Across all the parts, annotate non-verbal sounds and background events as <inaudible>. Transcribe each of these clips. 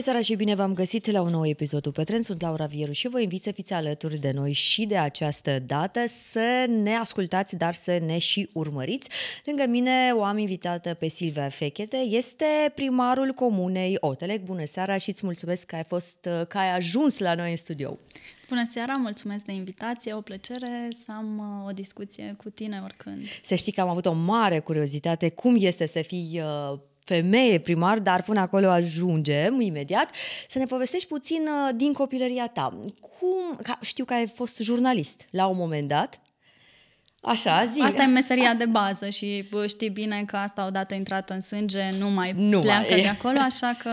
Bună seara și bine v-am găsit la un nou episod pe Sunt Laura Vieru și vă invit să fiți alături de noi și de această dată să ne ascultați, dar să ne și urmăriți. Lângă mine o am invitată pe Silvia Fechete, este primarul comunei Otelec. Bună seara și îți mulțumesc că ai, fost, că ai ajuns la noi în studio. Bună seara, mulțumesc de invitație, o plăcere să am uh, o discuție cu tine oricând. Să știi că am avut o mare curiozitate cum este să fii uh, femeie primar, dar până acolo ajungem imediat, să ne povestești puțin uh, din copilăria ta. Cum, ca, știu că ai fost jurnalist la un moment dat, Așa, zi. Asta e meseria de bază și știi bine că asta odată intrat în sânge nu mai nu pleacă mai. de acolo, așa că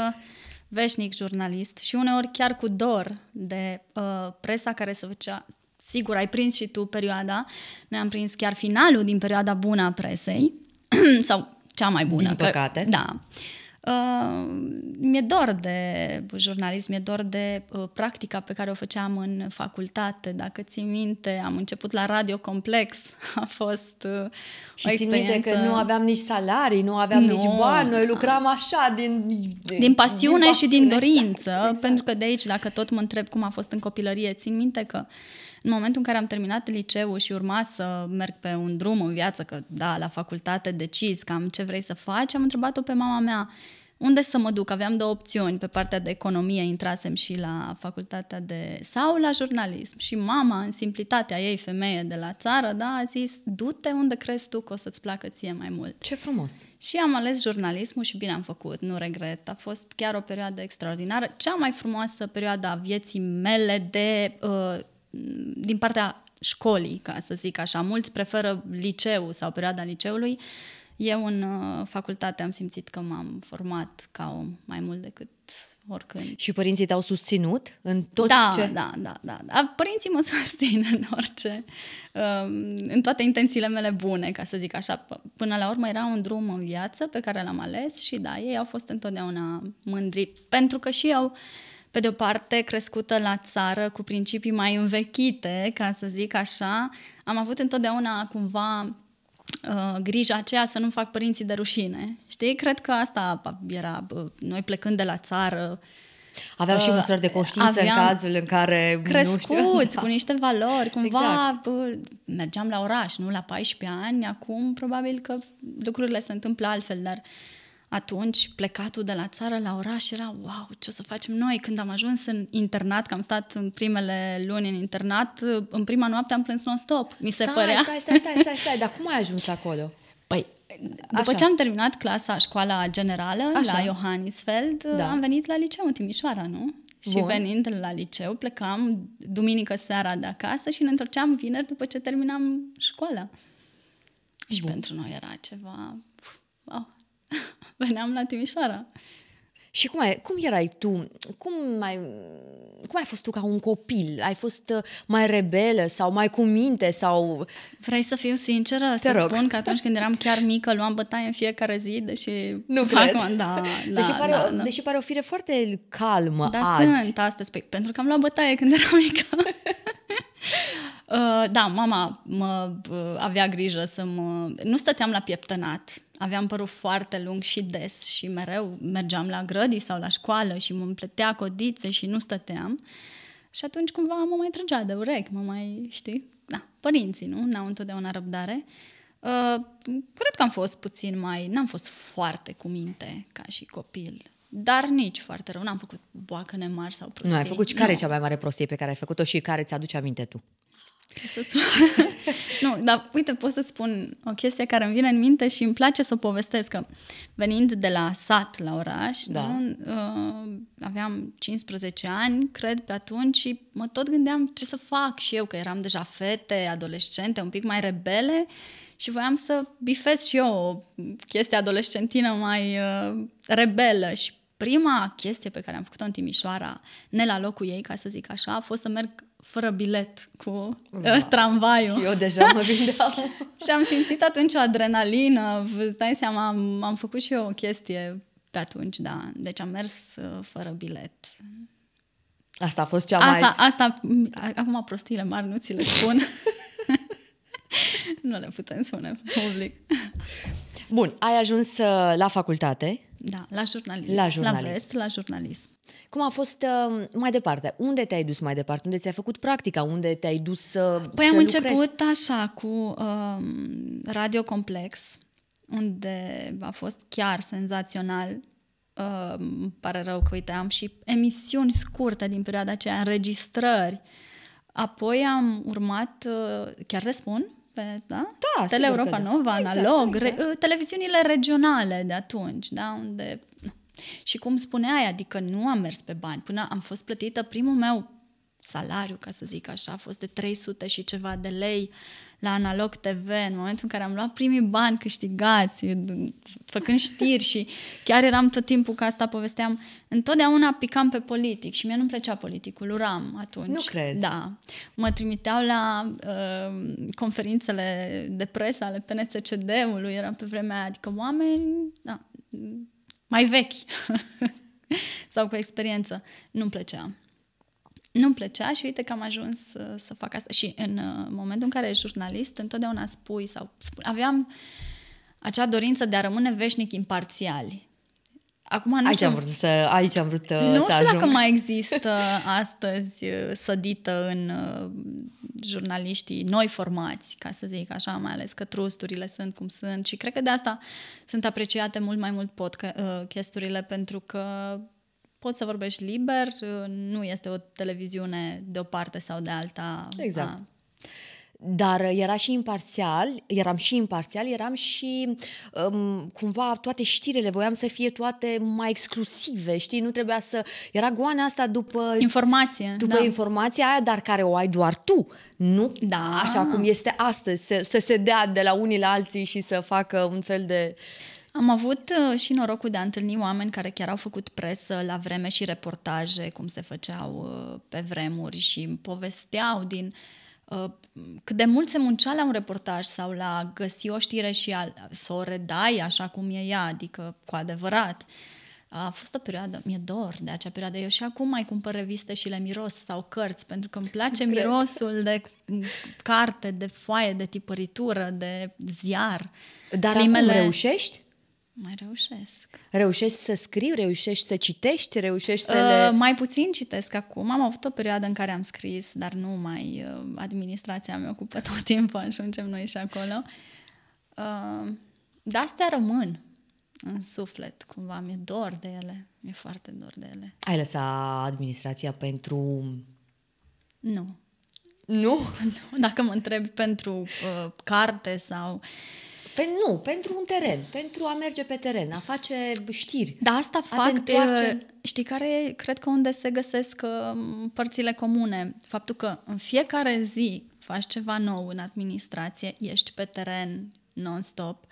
veșnic jurnalist și uneori chiar cu dor de uh, presa care se făcea, sigur, ai prins și tu perioada, ne-am prins chiar finalul din perioada bună a presei, <clears throat> sau cea mai bună. Din păcate. Că, da. Ehm, mi-e dor de jurnalism, mi-e dor de uh, practica pe care o făceam în facultate. Dacă ții minte, am început la Radio Complex. A fost uh, și o experiență... minte că nu aveam nici salarii, nu aveam nu, nici bani, noi lucram așa din... Din, din pasiune din și din exact, dorință. Exact, exact. Pentru că de aici, dacă tot mă întreb cum a fost în copilărie, țin minte că în momentul în care am terminat liceul și urma să merg pe un drum în viață, că da, la facultate decizi cam ce vrei să faci, am întrebat-o pe mama mea, unde să mă duc? Aveam două opțiuni. Pe partea de economie intrasem și la facultatea de... sau la jurnalism. Și mama, în simplitatea ei, femeie de la țară, da, a zis, du-te unde crezi tu că o să-ți placă ție mai mult. Ce frumos! Și am ales jurnalismul și bine am făcut, nu regret. A fost chiar o perioadă extraordinară. Cea mai frumoasă perioadă a vieții mele de... Uh, din partea școlii, ca să zic așa. Mulți preferă liceu sau perioada liceului. Uh, eu în uh, facultate am simțit că m-am format ca om mai mult decât oricând. Și părinții te-au susținut în tot da, ce... Da, da, da, da. Părinții mă <laughs> susțin în orice, um, în toate intențiile mele bune, ca să zic așa. Până la urmă era un drum în viață pe care l-am ales și da, ei au fost întotdeauna mândri, pentru că și eu, pe de-o parte, crescută la țară cu principii mai învechite, ca să zic așa, am avut întotdeauna cumva Uh, grija aceea să nu fac părinții de rușine. Știi? Cred că asta era, uh, noi plecând de la țară, Aveau și uh, măsuri de conștiință în cazul în care, crescuți, nu știu, da. cu niște valori, cumva exact. mergeam la oraș, nu la 14 ani, acum probabil că lucrurile se întâmplă altfel, dar uh, atunci plecatul de la țară la oraș era wow, ce o să facem noi? Când am ajuns în internat, că am stat în primele luni în internat, în prima noapte am plâns non-stop, mi se stai, părea. Stai, stai, stai, stai, stai, dar cum ai ajuns acolo? Păi, după Așa. ce am terminat clasa, școala generală Așa. la Johannisfeld, da. am venit la liceu în Timișoara, nu? Bun. Și venind la liceu, plecam duminică seara de acasă și ne întorceam vineri după ce terminam școala. Și Bun. pentru noi era ceva <laughs> Veneam la Timișoara. Și cum, ai, cum erai tu? Cum ai, cum ai fost tu ca un copil? Ai fost uh, mai rebelă sau mai cu minte? sau? Vrei să fiu sinceră? Te să rog. spun că atunci când eram chiar mică, luam bătaie în fiecare zi, deși... Nu cred. Acum, da, da, deși, da, pare, da, da. deși pare o fire foarte calmă da, azi. Da, sunt astăzi, păi, pentru că am luat bătaie când eram mică. <laughs> Uh, da, mama mă uh, avea grijă să mă... Nu stăteam la pieptănat aveam părul foarte lung și des și mereu mergeam la grădii sau la școală și mă împletea codițe și nu stăteam. Și atunci cumva mă mai trăgea de urechi, mă mai, știi, da, părinții, nu? N-au întotdeauna răbdare. Uh, cred că am fost puțin mai, n-am fost foarte cu minte ca și copil, dar nici foarte rău. N-am făcut boacăne mari sau prostii. Nu, ai făcut și care e cea mai mare prostie pe care ai făcut-o și care ți-aduce aminte tu? <laughs> nu, dar uite, pot să spun o chestie care îmi vine în minte și îmi place să o povestesc, că venind de la sat la oraș, da. nu, uh, aveam 15 ani, cred, pe atunci și mă tot gândeam ce să fac și eu, că eram deja fete, adolescente, un pic mai rebele și voiam să bifez și eu o chestie adolescentină mai uh, rebelă și prima chestie pe care am făcut-o în Timișoara, ne la locul ei, ca să zic așa, a fost să merg fără bilet cu da. Uh, tramvaiul. Și eu deja mă <laughs> gândeam. și am simțit atunci o adrenalină, îți dai seama, am, am făcut și eu o chestie pe atunci, da. Deci am mers uh, fără bilet. Asta a fost cea asta, mai... Asta, acum prostiile mari nu ți le spun. <laughs> nu le putem spune public. Bun, ai ajuns uh, la facultate. Da, la jurnalism. La jurnalism. La vest, la jurnalism. Cum a fost uh, mai departe? Unde te-ai dus mai departe? Unde ți-ai făcut practica? Unde te-ai dus să Păi să am lucrezi? început așa cu uh, Radio Complex, unde a fost chiar senzațional. Uh, pare rău că uite, am și emisiuni scurte din perioada aceea, înregistrări. Apoi am urmat, uh, chiar le spun, pe, da? Da, Tele Europa da. Nova, exact, analog, exact. Re, uh, televiziunile regionale de atunci, da, unde și cum spuneai, adică nu am mers pe bani, până am fost plătită primul meu salariu, ca să zic așa, a fost de 300 și ceva de lei la Analog TV, în momentul în care am luat primii bani câștigați, făcând știri și chiar eram tot timpul ca asta povesteam, întotdeauna picam pe politic și mie nu-mi plăcea politicul, uram atunci. Nu cred. Da. Mă trimiteau la uh, conferințele de presă ale PNCCD-ului, era pe vremea adică oameni, da, mai vechi <laughs> sau cu experiență. Nu-mi plăcea. Nu-mi plăcea și uite că am ajuns să, uh, să fac asta. Și în uh, momentul în care ești jurnalist, întotdeauna spui sau spui, aveam acea dorință de a rămâne veșnic imparțiali. Acum nu aici știu... am vrut să, aici am vrut uh, să Nu știu ajung. dacă mai <laughs> există astăzi uh, sădită în uh, jurnaliștii noi formați, ca să zic așa, mai ales că trusturile sunt cum sunt și cred că de asta sunt apreciate mult mai mult podcasturile pentru că poți să vorbești liber, nu este o televiziune de o parte sau de alta. Exact. A dar era și imparțial, eram și imparțial, eram și um, cumva toate știrile, voiam să fie toate mai exclusive, știi, nu trebuia să... Era goana asta după... Informație. După da. informația aia, dar care o ai doar tu, nu? Da. Așa cum este astăzi, să, să se dea de la unii la alții și să facă un fel de... Am avut uh, și norocul de a întâlni oameni care chiar au făcut presă la vreme și reportaje, cum se făceau uh, pe vremuri și povesteau din uh, Uh, cât de mult se muncea la un reportaj sau la găsi o știre și a, să o redai așa cum e ea, adică cu adevărat. A fost o perioadă, mi-e dor de acea perioadă. Eu și acum mai cumpăr reviste și le miros sau cărți, pentru că îmi place Cred. mirosul de carte, de foaie, de tipăritură, de ziar. Dar Primele... acum reușești? Mai reușesc. Reușești să scrii, reușești să citești, reușești să uh, le... Mai puțin citesc acum. Am avut o perioadă în care am scris, dar nu mai... Uh, administrația mea ocupă tot timpul, ajungem noi și acolo. Uh, dar astea rămân în suflet, cumva. Mi-e dor de ele. Mi-e foarte dor de ele. Ai lăsat administrația pentru... Nu. Nu? <laughs> nu. Dacă mă întrebi pentru uh, carte sau... Uh, pe, nu, pentru un teren, pentru a merge pe teren, a face știri. Da, asta fac. Te Știi care cred că unde se găsesc um, părțile comune? Faptul că în fiecare zi faci ceva nou în administrație, ești pe teren non-stop,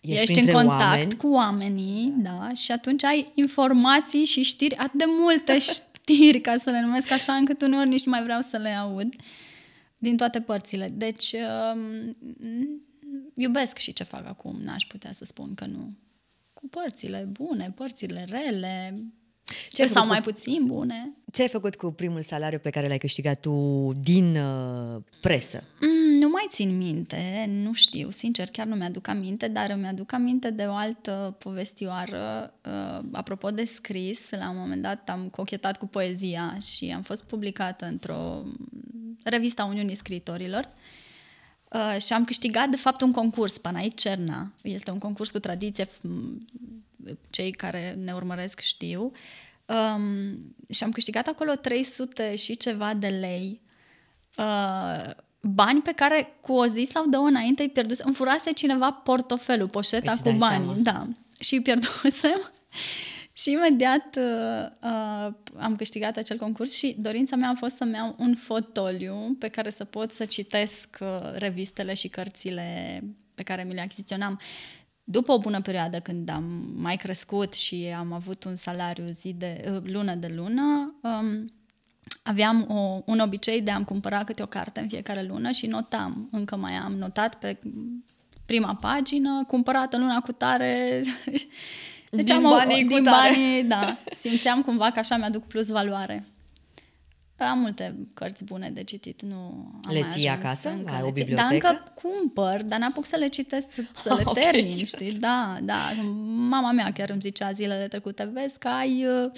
ești, ești în contact oameni. cu oamenii, da, și atunci ai informații și știri, atât de multe <laughs> știri, ca să le numesc așa, încât uneori nici nu mai vreau să le aud, din toate părțile. Deci, um, iubesc și ce fac acum, n-aș putea să spun că nu. Cu părțile bune, părțile rele, ce sau mai cu... puțin bune. Ce ai făcut cu primul salariu pe care l-ai câștigat tu din uh, presă? Mm, nu mai țin minte, nu știu, sincer, chiar nu mi-aduc aminte, dar îmi aduc aminte de o altă povestioară. Uh, apropo de scris, la un moment dat am cochetat cu poezia și am fost publicată într-o revista Uniunii Scritorilor. Uh, și am câștigat, de fapt, un concurs, Panai Cerna. Este un concurs cu tradiție, cei care ne urmăresc știu. Um, și am câștigat acolo 300 și ceva de lei. Uh, bani pe care cu o zi sau două înainte îi pierdusem. Îmi furase cineva portofelul, poșeta cu bani. Seama. Da. Și îi pierdusem. Și imediat uh, uh, am câștigat acel concurs și dorința mea a fost să-mi iau un fotoliu pe care să pot să citesc uh, revistele și cărțile pe care mi le achiziționam. După o bună perioadă când am mai crescut și am avut un salariu zi de uh, lună de lună, um, aveam o, un obicei de a-mi cumpăra câte o carte în fiecare lună și notam. Încă mai am notat pe prima pagină, cumpărată luna cu tare <laughs> Deci din am o, din banii, da, simțeam cumva că așa mi-aduc plus valoare. Am multe cărți bune de citit, nu am Le ții acasă? Încă Ai o bibliotecă? Da, încă cumpăr, dar n-apuc să le citesc, să, să <laughs> le okay. termin, știi? Da, da. Mama mea chiar îmi zicea zilele trecute, vezi că ai... Uh,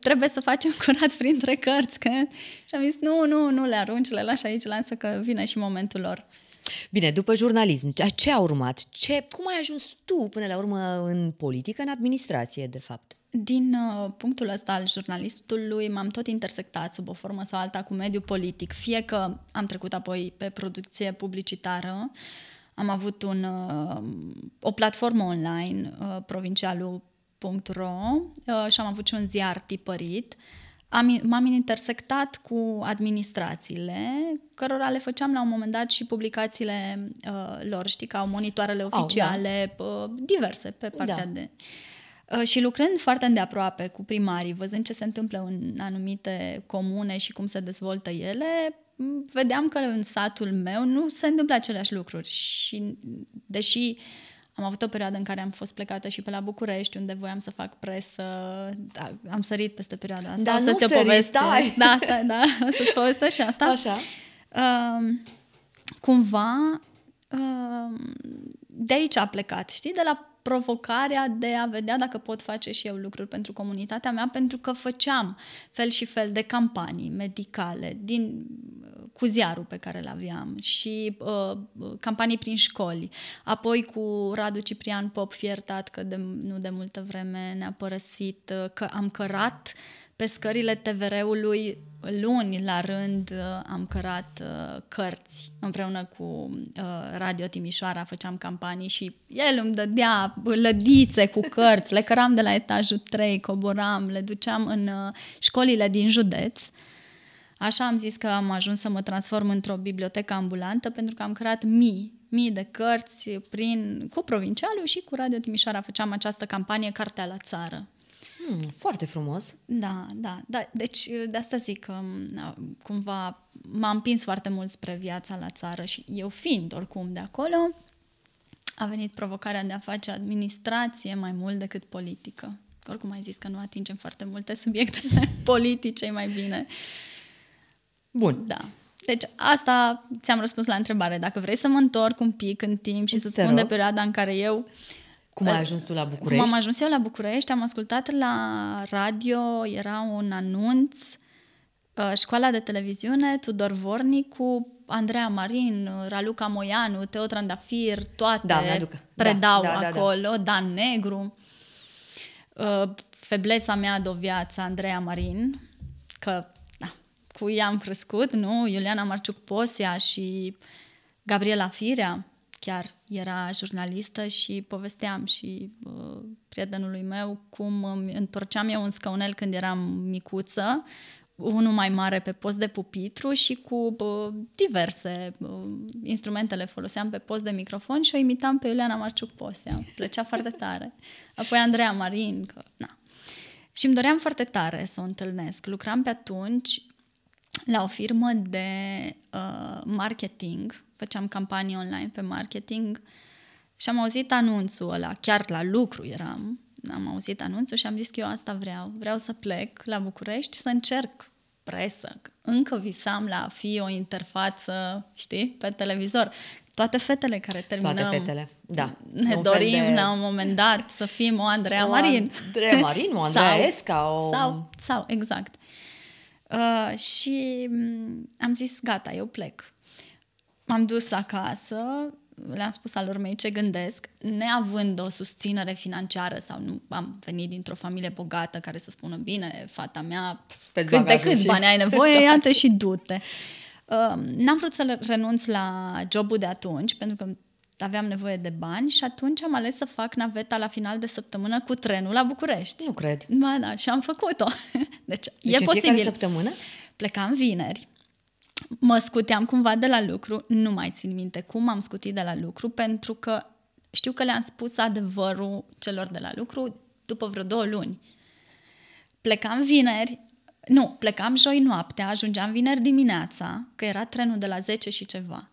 trebuie să facem curat printre cărți. Că... Și am zis, nu, nu, nu le arunci, le lași aici, lasă că vine și momentul lor. Bine, după jurnalism, ce a urmat? Ce, cum ai ajuns tu până la urmă în politică, în administrație, de fapt? Din uh, punctul ăsta al jurnalistului m-am tot intersectat sub o formă sau alta cu mediul politic, fie că am trecut apoi pe producție publicitară, am avut un, uh, o platformă online, uh, provincialul.ro și am avut și un ziar tipărit uh, am, m-am intersectat cu administrațiile, cărora le făceam la un moment dat și publicațiile uh, lor, știi, că monitoarele oficiale, oh, da. uh, diverse pe da. partea da. de... Uh, și lucrând foarte îndeaproape cu primarii, văzând ce se întâmplă în anumite comune și cum se dezvoltă ele, vedeam că în satul meu nu se întâmplă aceleași lucruri. Și deși uh, am avut o perioadă în care am fost plecată și pe la București, unde voiam să fac presă. Da, am sărit peste perioada asta. Da, nu să-ți o povestesc. Da. <laughs> da, asta, da, să-ți povestesc și asta. Așa. Um, cumva, um, de aici a plecat, știi? De la provocarea de a vedea dacă pot face și eu lucruri pentru comunitatea mea, pentru că făceam fel și fel de campanii medicale din cu ziarul pe care îl aveam și uh, campanii prin școli. Apoi cu Radu Ciprian Pop fiertat că de, nu de multă vreme ne-a părăsit, uh, că am cărat pe scările TVR-ului luni la rând uh, am cărat uh, cărți împreună cu uh, Radio Timișoara, făceam campanii și el îmi dădea lădițe cu cărți, le căram de la etajul 3, coboram, le duceam în școlile din județ. Așa am zis că am ajuns să mă transform într-o bibliotecă ambulantă pentru că am creat mii, mii de cărți prin, cu provincialul și cu Radio Timișoara. Făceam această campanie Cartea la țară Hmm, foarte frumos. Da, da, da. Deci de asta zic că cumva m-a împins foarte mult spre viața la țară și eu fiind oricum de acolo, a venit provocarea de a face administrație mai mult decât politică. Oricum ai zis că nu atingem foarte multe subiecte <laughs> politice, mai bine. Bun. Da. Deci asta ți-am răspuns la întrebare. Dacă vrei să mă întorc un pic în timp și să-ți spun de perioada în care eu uh, cum ai păi, ajuns tu la București? Cum am ajuns eu la București, am ascultat la radio, era un anunț, uh, școala de televiziune, Tudor Vornicu, Andreea Marin, uh, Raluca Moianu, Teo Trandafir, toate da, da, predau da, da, da. acolo, da, da. Dan Negru, uh, febleța mea de viață, Andreea Marin, că da, cu ea am crescut, nu? Iuliana Marciuc Posia și Gabriela Firea chiar era jurnalistă și povesteam și uh, prietenului meu cum îmi întorceam eu un scaunel când eram micuță, unul mai mare pe post de pupitru și cu uh, diverse uh, instrumente le foloseam pe post de microfon și o imitam pe Iuliana Marciuc Posea. Plăcea foarte tare. Apoi Andreea Marin, că na. Și îmi doream foarte tare să o întâlnesc. Lucram pe atunci la o firmă de uh, marketing făceam campanii online pe marketing și am auzit anunțul ăla, chiar la lucru eram, am auzit anunțul și am zis că eu asta vreau. Vreau să plec la București să încerc presă. Încă visam la a fi o interfață, știi, pe televizor. Toate fetele care terminăm. Toate fetele, da. Ne un dorim de... la un moment dat să fim o Andreea o Marin. Andreea Marin, o Andreea <laughs> sau, Esca. O... Sau, sau, exact. Uh, și mm, am zis, gata, eu plec. M-am dus acasă, le-am spus alor mei ce gândesc, neavând o susținere financiară sau nu am venit dintr-o familie bogată care să spună, bine, fata mea, Pe cât de cât bani ai nevoie, <laughs> da. iată și du-te. Uh, n-am vrut să renunț la jobul de atunci, pentru că aveam nevoie de bani și atunci am ales să fac naveta la final de săptămână cu trenul la București. Nu cred. Ba da, și am făcut-o. <laughs> Deci, deci e posibil. săptămână? Plecam vineri mă scuteam cumva de la lucru, nu mai țin minte cum am scutit de la lucru, pentru că știu că le-am spus adevărul celor de la lucru după vreo două luni. Plecam vineri, nu, plecam joi noaptea, ajungeam vineri dimineața, că era trenul de la 10 și ceva.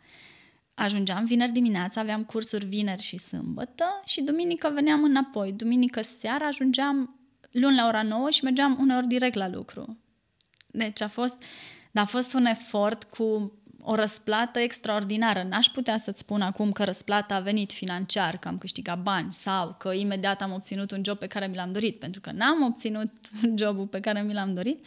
Ajungeam vineri dimineața, aveam cursuri vineri și sâmbătă și duminică veneam înapoi. Duminică seara ajungeam luni la ora 9 și mergeam uneori direct la lucru. Deci a fost dar a fost un efort cu o răsplată extraordinară. N-aș putea să-ți spun acum că răsplata a venit financiar, că am câștigat bani sau că imediat am obținut un job pe care mi l-am dorit, pentru că n-am obținut <laughs> jobul pe care mi l-am dorit,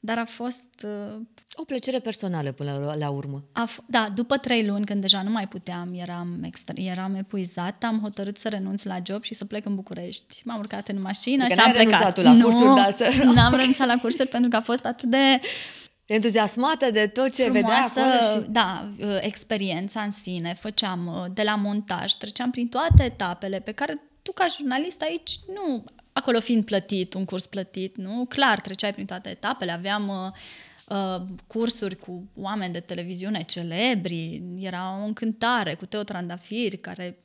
dar a fost... Uh, o plăcere personală până la, la urmă. A f- da, după trei luni, când deja nu mai puteam, eram, extra- eram epuizat, am hotărât să renunț la job și să plec în București. M-am urcat în mașină adică și am plecat. renunțat la nu, cursuri, da, să... n-am renunțat la cursuri pentru că a fost atât de... Uh, Entuziasmată de tot ce Frumoasă, vedea să... și... Da, uh, experiența în sine, făceam uh, de la montaj, treceam prin toate etapele pe care tu ca jurnalist aici nu, acolo fiind plătit, un curs plătit, nu? Clar, treceai prin toate etapele, aveam uh, uh cursuri cu oameni de televiziune celebri, era o încântare cu Teo Trandafir, care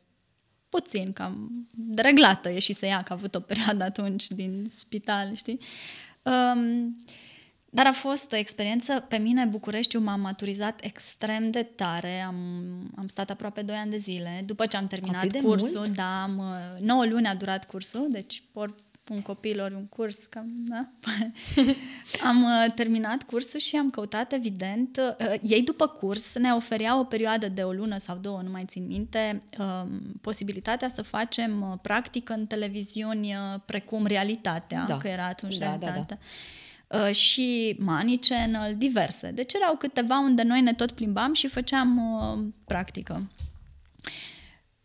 puțin cam dereglată ieșise ea, că a avut o perioadă atunci din spital, știi? Um, dar a fost o experiență, pe mine Bucureștiul m-a maturizat extrem de tare, am, am stat aproape 2 ani de zile, după ce am terminat Atât cursul, mult? da, am, 9 uh, luni a durat cursul, deci por un copil ori un curs, cam, da? <laughs> am uh, terminat cursul și am căutat, evident, uh, ei după curs ne ofereau o perioadă de o lună sau două, nu mai țin minte, um, posibilitatea să facem practică în televiziuni precum realitatea, da. că era atunci da, realitatea. Da, da. Uh, și Money Channel, diverse. Deci erau câteva unde noi ne tot plimbam și făceam uh, practică.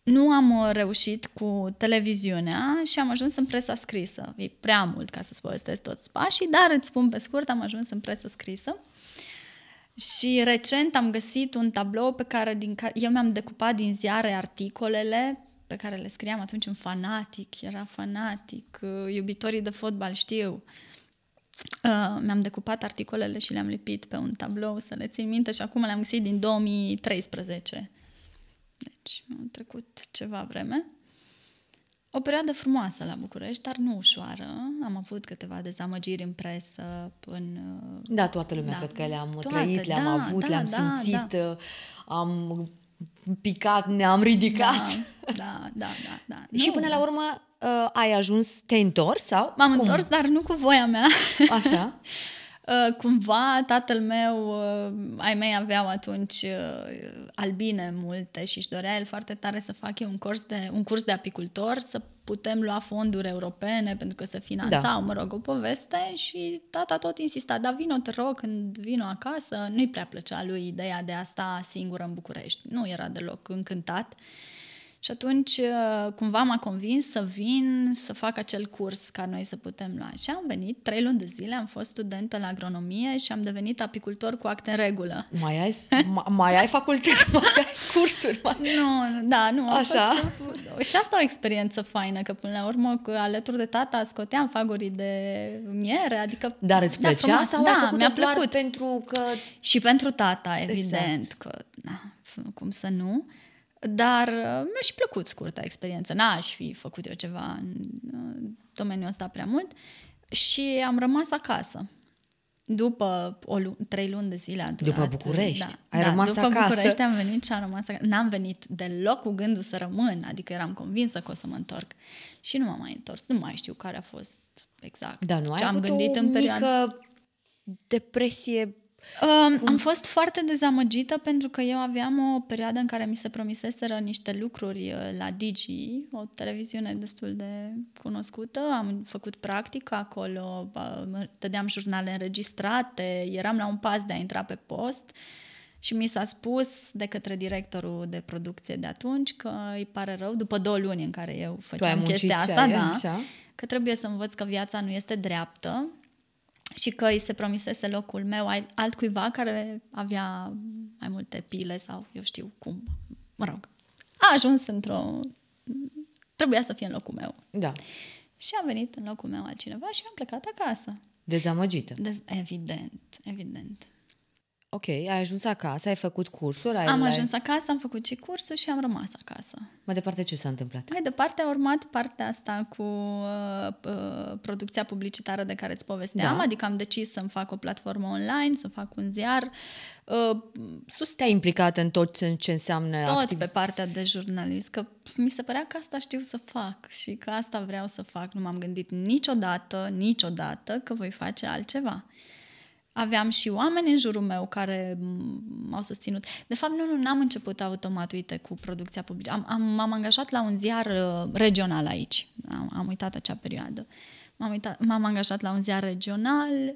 Nu am uh, reușit cu televiziunea și am ajuns în presa scrisă. E prea mult ca să-ți povestesc toți pașii, dar îți spun pe scurt, am ajuns în presa scrisă. Și recent am găsit un tablou pe care din care eu mi-am decupat din ziare articolele pe care le scriam atunci în fanatic, era fanatic, iubitorii de fotbal știu, Uh, mi-am decupat articolele și le-am lipit pe un tablou să le țin minte și acum le-am găsit din 2013. Deci au trecut ceva vreme. O perioadă frumoasă la București, dar nu ușoară. Am avut câteva dezamăgiri în presă, până. Da, toată lumea da. cred că le-am trăit, le-am da, avut, da, le-am da, simțit, da. Uh, am picat, ne-am ridicat. Da, da, da, da. da. <laughs> Și până la urmă uh, ai ajuns, te-ai întors sau? M-am cum? întors, dar nu cu voia mea. Așa. <laughs> Uh, cumva tatăl meu, uh, ai mei aveau atunci uh, albine multe și își dorea el foarte tare să facă un curs de, un curs de apicultor, să putem lua fonduri europene pentru că se finanțau, da. mă rog, o poveste și tata tot insista, da, vino, te rog, când vino acasă, nu-i prea plăcea lui ideea de a sta singură în București. Nu era deloc încântat. Uh, și atunci uh, cumva m-a convins să vin să fac acel curs ca noi să putem lua. Și am venit trei luni de zile, am fost studentă la agronomie și am devenit apicultor cu acte în regulă. Mai ai, mai ai facultate? <laughs> mai ai cursuri? Mai... Nu, da, nu. Așa. Fost, și asta o experiență faină, că până la urmă alături de tata scoteam faguri de miere, adică... Dar îți da, plăcea da, sau da, ai făcut mi-a plăcut. pentru că... Și pentru tata, evident, exact. că na, cum să nu. Uh, dar uh, mi-a și plăcut scurta experiență. N-aș fi făcut eu ceva în uh, domeniul ăsta prea mult. Și am rămas acasă. După o lu- trei luni de zile a durat. După București? Da, ai da, rămas după acasă? București am venit și am rămas acasă. N-am venit deloc cu gândul să rămân, adică eram convinsă că o să mă întorc. Și nu m-am mai întors. Nu mai știu care a fost exact da, nu ce ai am gândit o în perioadă. depresie Um, am fost foarte dezamăgită pentru că eu aveam o perioadă în care mi se promiseseră niște lucruri uh, la Digi, o televiziune destul de cunoscută. Am făcut practică acolo, tădeam jurnale înregistrate, eram la un pas de a intra pe post. Și mi s-a spus de către directorul de producție de atunci că îi pare rău, după două luni în care eu făceam chestia asta, da, că trebuie să învăț că viața nu este dreaptă și că îi se promisese locul meu altcuiva care avea mai multe pile sau eu știu cum, mă rog. A ajuns într-o... Trebuia să fie în locul meu. Da. Și a venit în locul meu altcineva și am plecat acasă. Dezamăgită. Dez... Evident, evident. Ok, ai ajuns acasă, ai făcut cursul? Ai, am ai... ajuns acasă, am făcut și cursuri și am rămas acasă. Mai departe ce s-a întâmplat? Mai departe a urmat partea asta cu uh, uh producția publicitară de care îți povesteam, da. adică am decis să-mi fac o platformă online, să fac un ziar. Uh, Te-ai implicat în tot ce înseamnă Tot activ... pe partea de jurnalist, că mi se părea că asta știu să fac și că asta vreau să fac. Nu m-am gândit niciodată, niciodată că voi face altceva aveam și oameni în jurul meu care m-au susținut. De fapt, nu, nu, n-am început automat, uite, cu producția publică. Am, am, m-am angajat la un ziar uh, regional aici. Am, am uitat acea perioadă. M-am, uitat, m-am angajat la un ziar regional,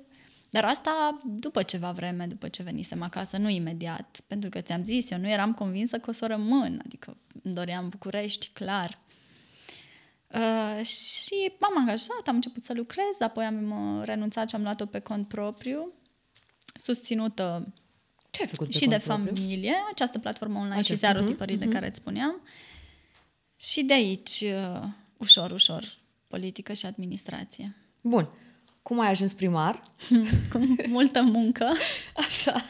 dar asta după ceva vreme, după ce venisem acasă, nu imediat, pentru că ți-am zis, eu nu eram convinsă că o să rămân, adică îmi doream București, clar. Uh, și m-am angajat, am început să lucrez, apoi am uh, renunțat și am luat-o pe cont propriu susținută Ce ai făcut și de propriu? familie, această platformă online Acest, și ziarul uh-huh, mhm, tipării uh-huh. de mhm. care îți spuneam. Și de aici, uh, ușor, ușor, politică și administrație. Bun. Cum ai ajuns primar? <laughs> Cu multă muncă. <laughs> Așa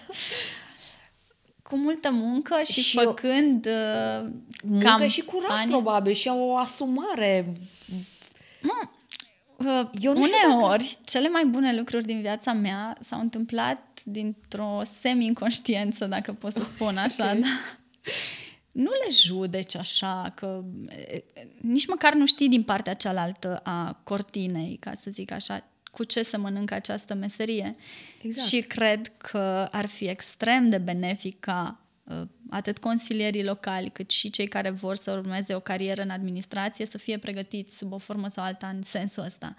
cu multă muncă și, și făcând uh, muncă cam și curaj ani. probabil și o asumare. Mă, eu nu Uneori, dacă... cele mai bune lucruri din viața mea s-au întâmplat dintr-o semi-inconștiență, dacă pot să spun așa, okay. da? Nu le judeci așa, că nici măcar nu știi din partea cealaltă a cortinei, ca să zic așa, cu ce să mănâncă această meserie. Exact. Și cred că ar fi extrem de benefic ca Uh, atât consilierii locali, cât și cei care vor să urmeze o carieră în administrație să fie pregătiți sub o formă sau alta în sensul ăsta.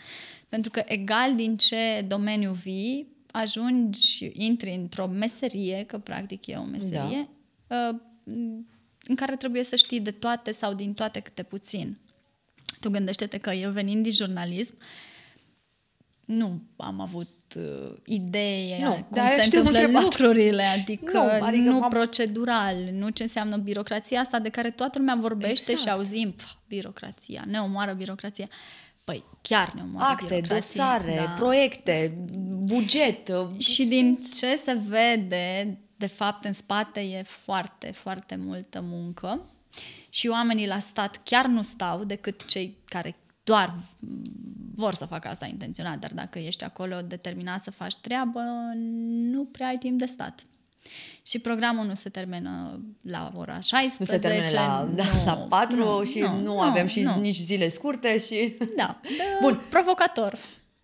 Pentru că egal din ce domeniu vii, ajungi, intri într-o meserie, că practic e o meserie, da. Uh, în care trebuie să știi de toate sau din toate câte puțin. Tu gândește-te că eu venind din jurnalism, nu am avut Uh, idee, nu, cum dar se știu întâmplă lucrurile, adică nu, adică nu procedural, nu ce înseamnă birocrația asta de care toată lumea vorbește exact. și auzim, pf, birocrația, ne omoară birocrația. Păi chiar ne omoară Acte, dosare, da. proiecte, buget. Uh, și din ce se vede, de fapt, în spate e foarte, foarte multă muncă. Și oamenii la stat chiar nu stau decât cei care doar vor să facă asta intenționat, dar dacă ești acolo determinat să faci treabă, nu prea ai timp de stat. Și programul nu se termină la ora 16. Nu se termină la, nu, <laughs> la 4 nu, și nu, nu avem nu, și nu. nici zile scurte și... <laughs> Da. <laughs> Bun. Provocator.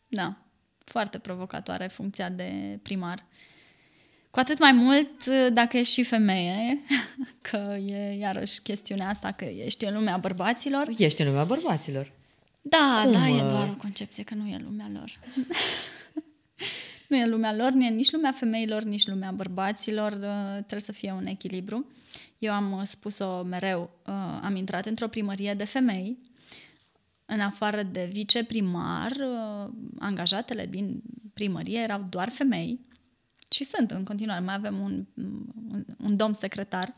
Da. Foarte provocatoare funcția de primar. Cu atât mai mult dacă ești și femeie, că e iarăși chestiunea asta că ești în lumea bărbaților. Ești în lumea bărbaților. Da, Cum, da, e uh, doar o concepție că nu e lumea lor. <laughs> nu e lumea lor, nu e nici lumea femeilor, nici lumea bărbaților, uh, trebuie să fie un echilibru. Eu am uh, spus-o mereu, am intrat într-o primărie de femei, în afară de viceprimar, angajatele din primărie erau doar femei și sunt în continuare, mai avem un, un, un domn secretar uh,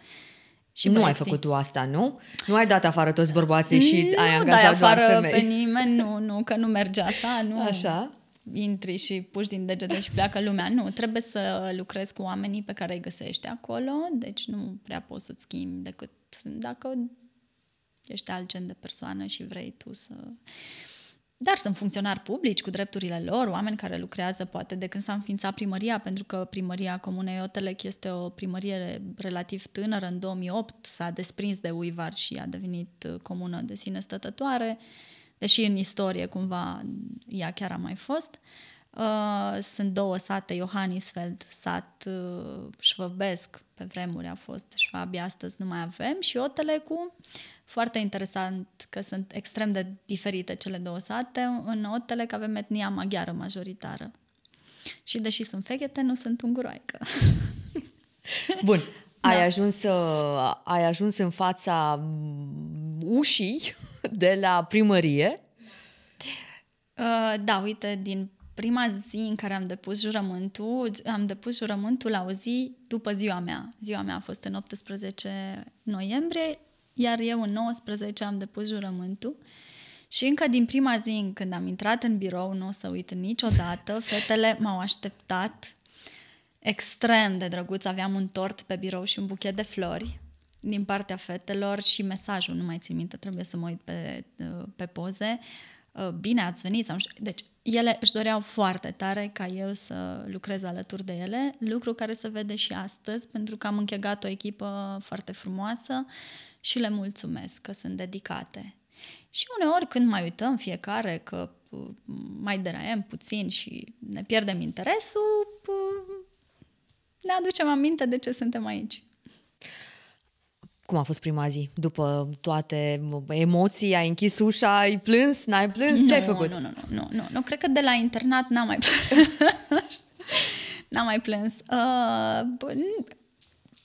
și nu ai făcut tu asta, nu? Nu ai dat afară toți bărbații și nu ai angajat dai afară doar femei. pe nimeni, nu, nu, că nu merge așa, nu. Așa? Intri și puși din degete și pleacă lumea. Nu, trebuie să lucrezi cu oamenii pe care îi găsești acolo, deci nu prea poți să-ți schimbi decât dacă ești alt gen de persoană și vrei tu să... Uh, dar sunt funcționari publici cu drepturile lor, oameni care lucrează poate de când s-a înființat primăria, pentru că primăria Comunei Otelec este o primărie relativ tânără, în 2008 s-a desprins de Uivar și a devenit uh, comună de sine stătătoare, deși în istorie cumva ea chiar a mai fost. Uh, Uh, sunt două sate, Johannisfeld, sat uh, șvăbesc, pe vremuri a fost Șvabia, astăzi nu mai avem, și Otelecu, foarte interesant că sunt extrem de diferite cele două sate, în Otelec avem etnia maghiară majoritară. Și deși sunt fechete, nu sunt unguroaică. <laughs> Bun, ai, da. ajuns, uh, ai ajuns în fața mm, ușii de la primărie. Uh, da, uite, din prima zi în care am depus jurământul, am depus jurământul la o zi după ziua mea. Ziua mea a fost în 18 noiembrie, iar eu în 19 am depus jurământul. Și încă din prima zi când am intrat în birou, nu o să uit niciodată, fetele m-au așteptat extrem de drăguț. Aveam un tort pe birou și un buchet de flori din partea fetelor și mesajul, nu mai țin minte, trebuie să mă uit pe, pe poze. Uh, bine ați venit. Sau Deci, ele își doreau foarte tare ca eu să lucrez alături de ele, lucru care se vede și astăzi, pentru că am închegat o echipă foarte frumoasă și le mulțumesc că sunt dedicate. Și uneori când mai uităm fiecare că uh, mai deraiem puțin și ne pierdem interesul, uh, ne aducem aminte de ce suntem aici. Cum a fost prima zi? După toate emoții, ai închis ușa, ai plâns, n-ai plâns? Ce ai făcut? Nu, nu, nu, nu, nu, nu. Cred că de la internat n-am mai plâns. <laughs> n-am mai plâns. Uh,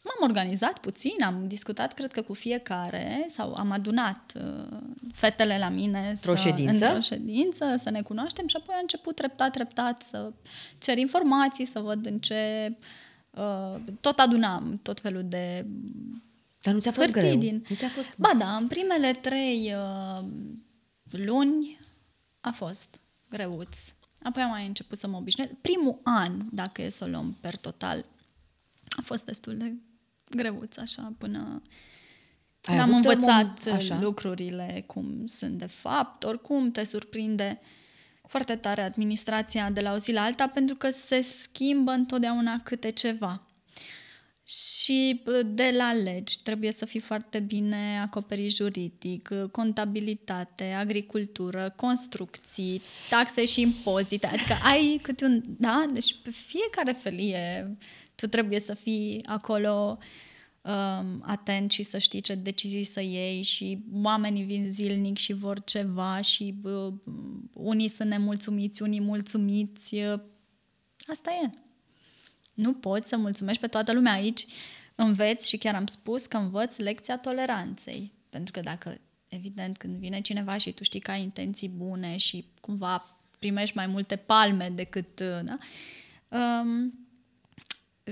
m-am organizat puțin, am discutat, cred că, cu fiecare sau am adunat uh, fetele la mine. Într-o ședință? ședință, să ne cunoaștem și apoi a început treptat, treptat să cer informații, să văd în ce... Uh, tot adunam tot felul de dar nu ți-a fost greu? Din... Nu ți-a fost... Ba da, în primele trei uh, luni a fost greuț. Apoi am mai început să mă obișnuiesc. Primul an, dacă e să o luăm per total, a fost destul de greuț, așa, până Ai am învățat om... așa. lucrurile cum sunt de fapt. Oricum, te surprinde foarte tare administrația de la o zi la alta, pentru că se schimbă întotdeauna câte ceva și de la legi trebuie să fii foarte bine acoperit juridic, contabilitate, agricultură, construcții, taxe și impozite. Adică ai câte un... Da? Deci pe fiecare felie tu trebuie să fii acolo um, atent și să știi ce decizii să iei și oamenii vin zilnic și vor ceva și uh, unii sunt nemulțumiți, unii mulțumiți. Asta e. Nu poți să mulțumești pe toată lumea aici. Înveți și chiar am spus că învăț lecția toleranței. Pentru că dacă, evident, când vine cineva și tu știi că ai intenții bune și cumva primești mai multe palme decât... Da? Um,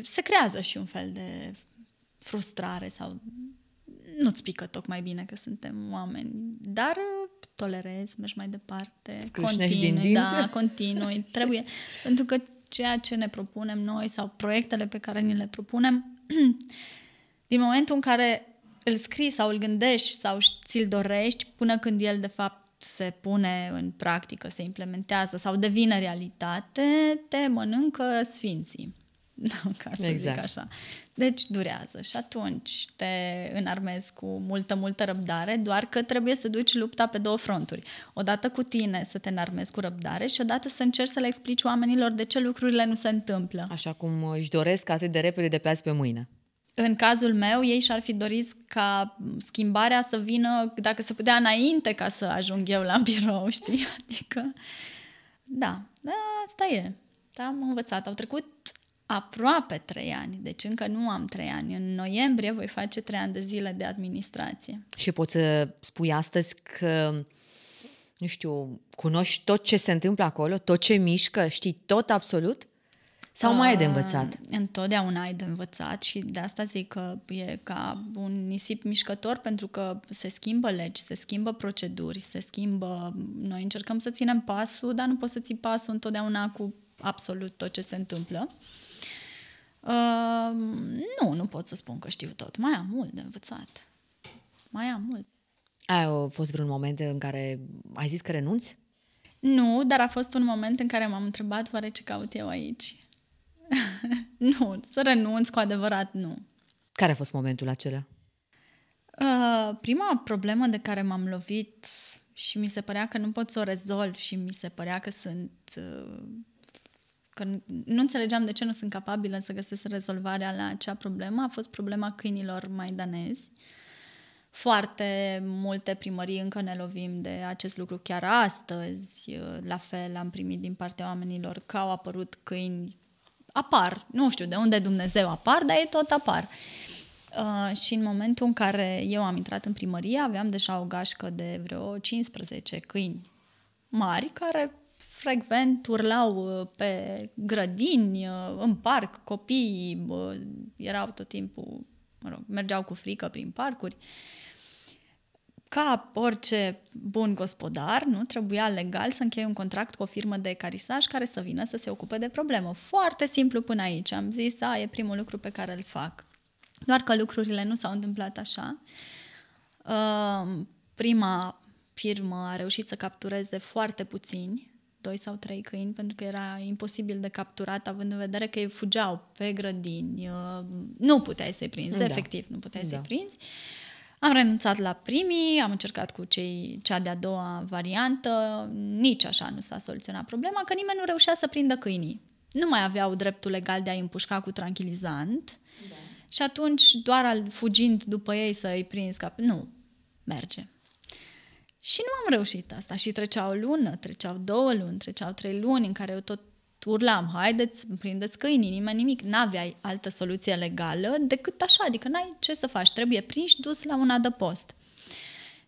se creează și un fel de frustrare sau nu-ți pică tocmai bine că suntem oameni, dar uh, tolerezi, mergi mai departe, continui, din da, continui, <laughs> trebuie, pentru că ceea ce ne propunem noi sau proiectele pe care ni le propunem, <clears throat> din momentul în care îl scrii sau îl gândești sau ți-l dorești până când el de fapt se pune în practică, se implementează sau devine realitate, te mănâncă sfinții da, <laughs> ca să exact. zic așa. Deci durează și atunci te înarmezi cu multă, multă răbdare, doar că trebuie să duci lupta pe două fronturi. Odată cu tine să te înarmezi cu răbdare și odată să încerci să le explici oamenilor de ce lucrurile nu se întâmplă. Așa cum își doresc atât de repede de pe azi pe mâine. În cazul meu, ei și-ar fi dorit ca schimbarea să vină, dacă se putea, înainte ca să ajung eu la birou, <laughs> știi? Adică, da, da asta e. Am învățat. Au trecut aproape trei ani, deci încă nu am trei ani. În noiembrie voi face trei ani de zile de administrație. Și poți să uh, spui astăzi că, nu știu, cunoști tot ce se întâmplă acolo, tot ce mișcă, știi tot absolut? Sau mai ai de învățat? Uh, întotdeauna ai de învățat și de asta zic că e ca un nisip mișcător pentru că se schimbă legi, se schimbă proceduri, se schimbă... Noi încercăm să ținem pasul, dar nu poți să ții pasul întotdeauna cu absolut tot ce se întâmplă. Uh, nu, nu pot să spun că știu tot. Mai am mult de învățat. Mai am mult. A fost vreun moment în care ai zis că renunți? Nu, dar a fost un moment în care m-am întrebat oare ce caut eu aici. <laughs> nu, să renunț cu adevărat nu. Care a fost momentul acela? Uh, prima problemă de care m-am lovit și mi se părea că nu pot să o rezolv și mi se părea că sunt uh, că nu înțelegeam de ce nu sunt capabilă să găsesc rezolvarea la acea problemă, a fost problema câinilor maidanezi. Foarte multe primării încă ne lovim de acest lucru chiar astăzi. La fel am primit din partea oamenilor că au apărut câini apar, nu știu de unde Dumnezeu apar, dar ei tot apar. Uh, și în momentul în care eu am intrat în primărie, aveam deja o gașcă de vreo 15 câini mari care frecvent urlau uh, pe grădini, uh, în parc, copiii erau tot timpul, mă rog, mergeau cu frică prin parcuri. Ca orice bun gospodar, nu trebuia legal să încheie un contract cu o firmă de carisaj care să vină să se ocupe de problemă. Foarte simplu până aici. Am zis, a, e primul lucru pe care îl fac. Doar că lucrurile nu s-au întâmplat așa. Uh, prima firmă a reușit să captureze foarte puțini doi sau trei câini pentru că era imposibil de capturat având în vedere că ei fugeau pe grădini. Uh, nu puteai să-i prinzi, da. efectiv nu puteai da. să-i prinzi. Am renunțat la primii, am încercat cu cei, cea de-a doua variantă, nici așa nu s-a soluționat problema, că nimeni nu reușea să prindă câinii. Nu mai aveau dreptul legal de a-i împușca cu tranquilizant da. și atunci doar al, fugind după ei să-i prinzi, ca... nu, merge. Și nu am reușit asta. Și trecea o lună, treceau două luni, treceau trei luni în care eu tot urlam, haideți, prindeți câini, nimeni nimic. N-aveai altă soluție legală decât așa, adică n-ai ce să faci, trebuie prins dus la un adăpost.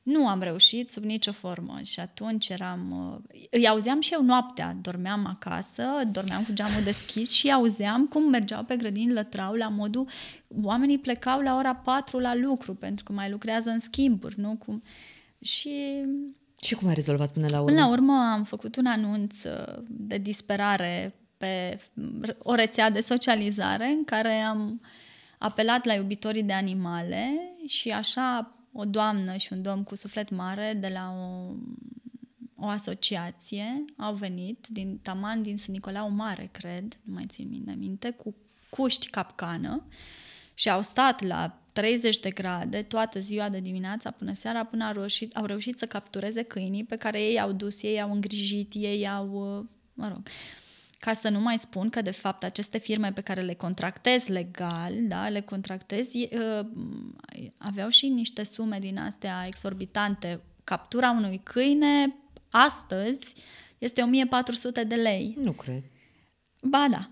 Nu am reușit sub nicio formă și atunci eram... Uh, îi auzeam și eu noaptea, dormeam acasă, dormeam cu geamul <laughs> deschis și auzeam cum mergeau pe grădini lătrau la modul... Oamenii plecau la ora 4 la lucru pentru că mai lucrează în schimburi, nu? Cum... Și... Și cum ai rezolvat până la urmă? Până la urmă am făcut un anunț uh, de disperare pe o rețea de socializare în care am apelat la iubitorii de animale și așa o doamnă și un domn cu suflet mare de la o, o asociație au venit din Taman, din Sân Nicolau Mare, cred, nu mai țin minte, minte cu cuști capcană și au stat la 30 de grade toată ziua de dimineața până seara, până au reușit, au reușit să captureze câinii pe care ei au dus, ei au îngrijit, ei au, uh, mă rog, ca să nu mai spun că, de fapt, aceste firme pe care le contractez legal, da, le contractez, uh, aveau și niște sume din astea exorbitante. Captura unui câine astăzi este 1400 de lei. Nu cred. Ba da.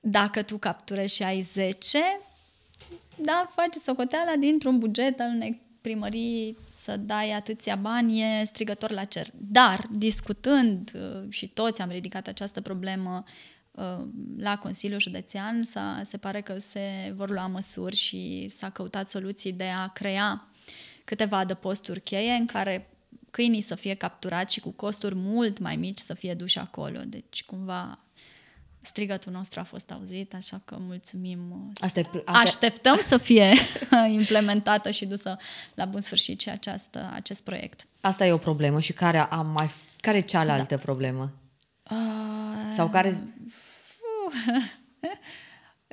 Dacă tu capturezi și ai 10, da, face socoteala dintr-un buget al unei primării să dai atâția bani e strigător la cer. Dar, discutând uh, și toți am ridicat această problemă uh, la Consiliul Județean, se pare că se vor lua măsuri și s-a căutat soluții de a crea câteva adăposturi cheie în care câinii să fie capturați și cu costuri mult mai mici să fie duși acolo. Deci, cumva, strigătul nostru a fost auzit, așa că mulțumim. Uh, Aștept, Așteptăm să fie <laughs> implementată și dusă la bun sfârșit și această, acest proiect. Asta e o problemă și care am mai care e cealaltă da. problemă? Uh, Sau care <laughs>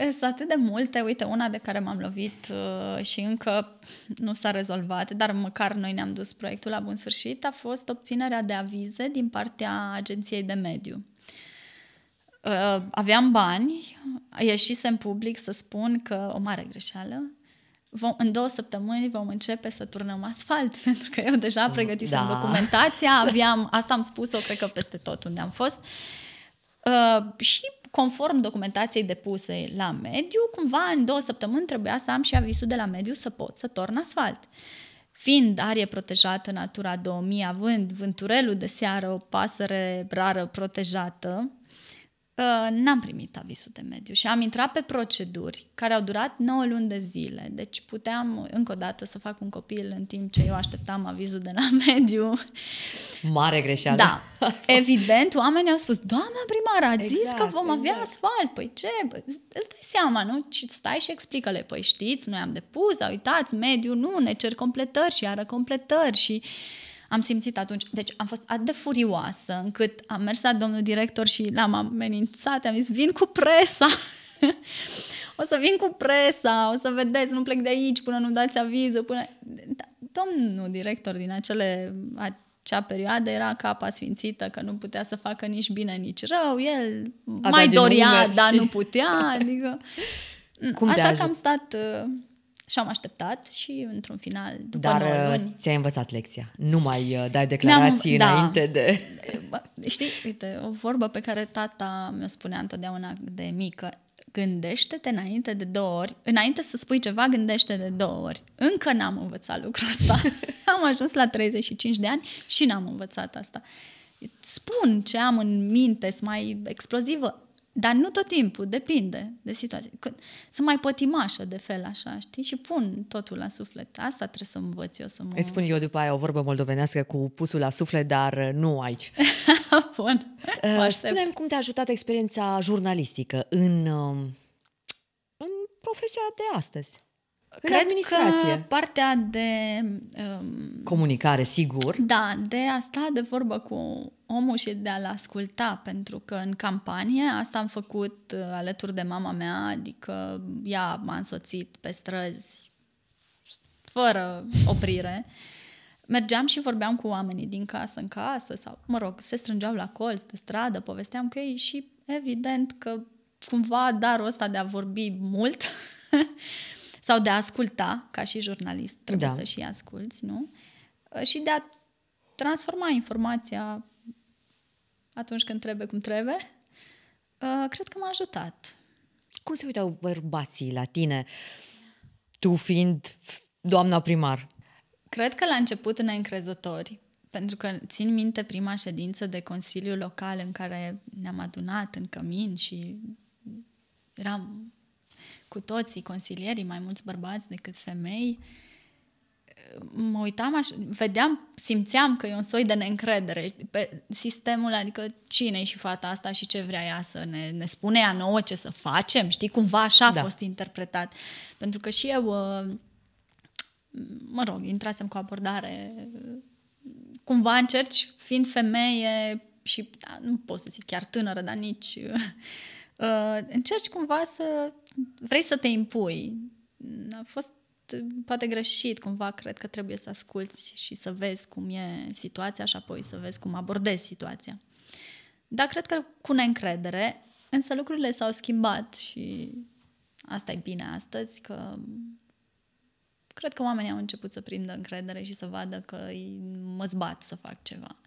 Sunt atât de multe, uite, una de care m-am lovit uh, și încă nu s-a rezolvat, dar măcar noi ne-am dus proiectul la bun sfârșit, a fost obținerea de avize din partea Agenției de Mediu uh, aveam bani, ieșisem public să spun că o mare greșeală. Vom, în două săptămâni vom începe să turnăm asfalt, <laughs> pentru că eu deja mm, pregătisem da. documentația, <laughs> aveam, asta am spus-o, cred că peste tot unde am fost. Uh, și conform documentației depuse la mediu, cumva în două săptămâni trebuia să am și avisul de la mediu să pot să torn asfalt. Fiind arie protejată Natura 2000, având vânturelul de seară, o pasăre rară protejată, Uh, n-am primit avizul de mediu și am intrat pe proceduri care au durat 9 luni de zile. Deci puteam încă o dată să fac un copil în timp ce eu așteptam avizul de la <laughs> mediu. Mare greșeală. Da. Evident, oamenii au spus, doamna primar, a zis exact, că vom exact. avea asfalt. Păi ce? Păi, îți dai seama, nu? Și stai și explică-le. Păi știți, noi am depus, dar uitați, mediu nu, ne cer completări și iară completări și... Uh, am simțit atunci, deci am fost atât de furioasă încât am mers la domnul director și l-am amenințat, am zis, vin cu presa. <laughs> o să vin cu presa, o să vedeți, nu plec de aici până nu dați avizul, până... Da, domnul director din acele, acea perioadă era capa sfințită, că nu putea să facă nici bine, nici rău, el Avea mai dorea, dar și... nu putea, adică... Cum Așa că am stat uh, și am așteptat și într-un final, după Dar uh, luni... ți-ai învățat lecția. Nu mai uh, dai declarații da. înainte de... Știi, uite, o vorbă pe care tata mi-o spunea întotdeauna de mică. Gândește-te înainte de două ori. Înainte să spui ceva, gândește de două ori. Încă n-am învățat lucrul ăsta. <laughs> am ajuns la 35 de ani și n-am învățat asta. Spun ce am în minte, mai explozivă, dar nu tot timpul, depinde de situație. Când sunt mai pătimașă de fel așa, știi? Și pun totul la suflet. Asta trebuie să învăț eu să mă... Îți spun eu după aia o vorbă moldovenească cu pusul la suflet, dar uh, nu aici. <laughs> Bun. Uh, spune-mi cum te-a ajutat experiența jurnalistică în, um, în profesia de astăzi. În Cred administrație. că partea de... Um, Comunicare, sigur. Da, de a sta de vorbă cu omul și de a-l asculta, pentru că în campanie asta am făcut uh, alături de mama mea, adică ea m-a însoțit pe străzi fără oprire. Mergeam și vorbeam cu oamenii din casă în casă sau, mă rog, se strângeau la colț de stradă, povesteam cu ei și evident că cumva darul ăsta de a vorbi mult <laughs> sau de a asculta, ca și jurnalist, trebuie da. să și asculți, nu? Ă, și de a transforma informația atunci când trebuie cum trebuie, ă, cred că m-a ajutat. Cum se uitau bărbații la tine, tu fiind doamna primar? Cred că la început neîncrezători, pentru că țin minte prima ședință de Consiliu Local în care ne-am adunat în cămin și eram cu toții consilierii, mai mulți bărbați decât femei, mă uitam așa, vedeam, simțeam că e un soi de neîncredere pe sistemul, adică cine e și fata asta și ce vrea ea să ne, ne spune ea nouă ce să facem, știi, cumva așa a da. fost interpretat. Pentru că și eu, uh, mă rog, intrasem cu abordare, cumva încerci, fiind femeie și da, nu pot să zic chiar tânără, dar nici... Uh, încerci cumva să vrei să te impui. A fost poate greșit, cumva cred că trebuie să asculți și să vezi cum e situația și apoi să vezi cum abordezi situația. Dar cred că cu neîncredere, însă lucrurile s-au schimbat și asta e bine astăzi, că cred că oamenii au început să prindă încredere și să vadă că mă zbat să fac ceva.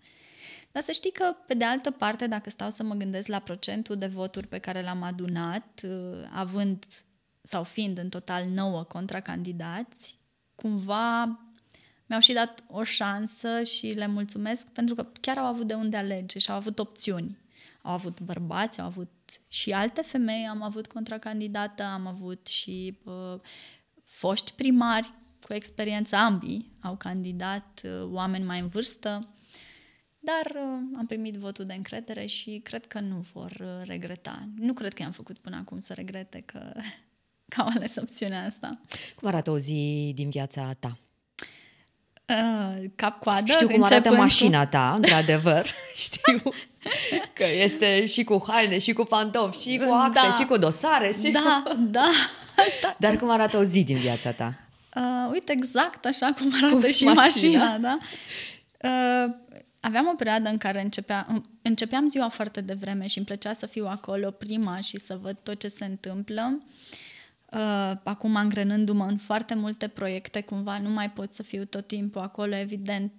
Dar să știi că, pe de altă parte, dacă stau să mă gândesc la procentul de voturi pe care l-am adunat, uh, având sau fiind în total nouă contracandidați, cumva mi-au și dat o șansă și le mulțumesc pentru că chiar au avut de unde alege și au avut opțiuni. Au avut bărbați, au avut și alte femei, am avut contracandidată, am avut și uh, foști primari cu experiență, ambii au candidat, uh, oameni mai în vârstă. Dar uh, am primit votul de încredere și cred că nu vor uh, regreta. Nu cred că i-am făcut până acum să regrete că, <laughs> că au ales opțiunea asta. Cum arată o zi din viața ta? Uh, cap-coadă. Știu cum arată mașina cu... ta, <laughs> într-adevăr. Știu <laughs> că este și cu haine, și cu pantofi, și cu acte, da. și cu dosare. Și da, cu... da, da. Dar cum arată o zi din viața ta? Uh, uite, exact așa cum arată cu și mașina, mașina da? Uh, aveam o perioadă în care începea, începeam ziua foarte devreme și îmi plăcea să fiu acolo prima și să văd tot ce se întâmplă. Uh, acum, angrenându-mă în foarte multe proiecte, cumva nu mai pot să fiu tot timpul acolo. Evident,